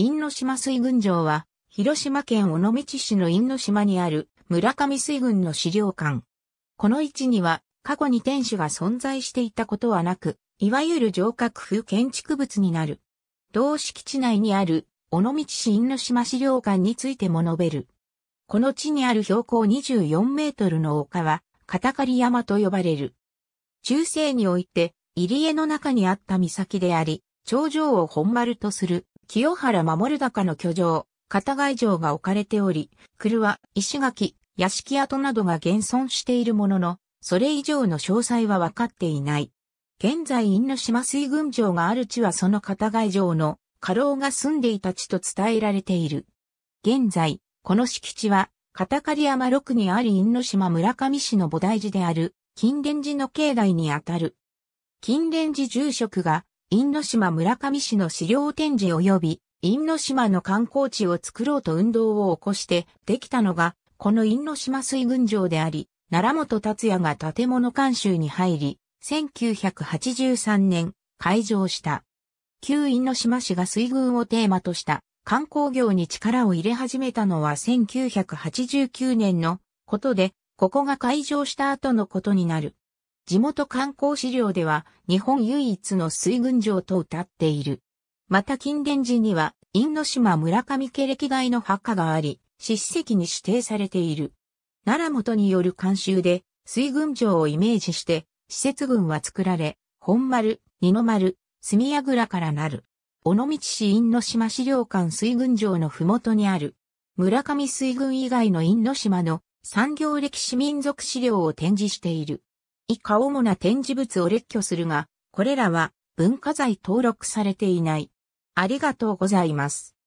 因島水軍場は、広島県尾道市の因島にある村上水軍の資料館。この位置には、過去に天守が存在していたことはなく、いわゆる城郭風建築物になる。同敷地内にある、尾道市因島資料館についても述べる。この地にある標高24メートルの丘は、片刈山と呼ばれる。中世において、入り江の中にあった岬であり、頂上を本丸とする清原守高の居城、片貝城が置かれており、車、石垣、屋敷跡などが現存しているものの、それ以上の詳細は分かっていない。現在因島水軍城がある地はその片貝城の家老が住んでいた地と伝えられている。現在、この敷地は、片刈山六にある因島村上市の菩提寺である、金蓮寺の境内にあたる。金蓮寺住職が、因島村上市の資料展示及び、因島の観光地を作ろうと運動を起こして、できたのが、この因島水軍場であり、奈良本達也が建物監修に入り、1983年、開場した。旧因島市が水軍をテーマとした観光業に力を入れ始めたのは1989年のことで、ここが開場した後のことになる。地元観光資料では日本唯一の水軍城と歌っている。また近殿寺には、因島村上家歴代の墓があり、史跡に指定されている。奈良元による監修で、水軍城をイメージして、施設群は作られ、本丸、二の丸、屋倉からなる。尾道市因島資料館水軍城の麓にある。村上水軍以外の因島の産業歴史民族資料を展示している。以下主な展示物を列挙するが、これらは文化財登録されていない。ありがとうございます。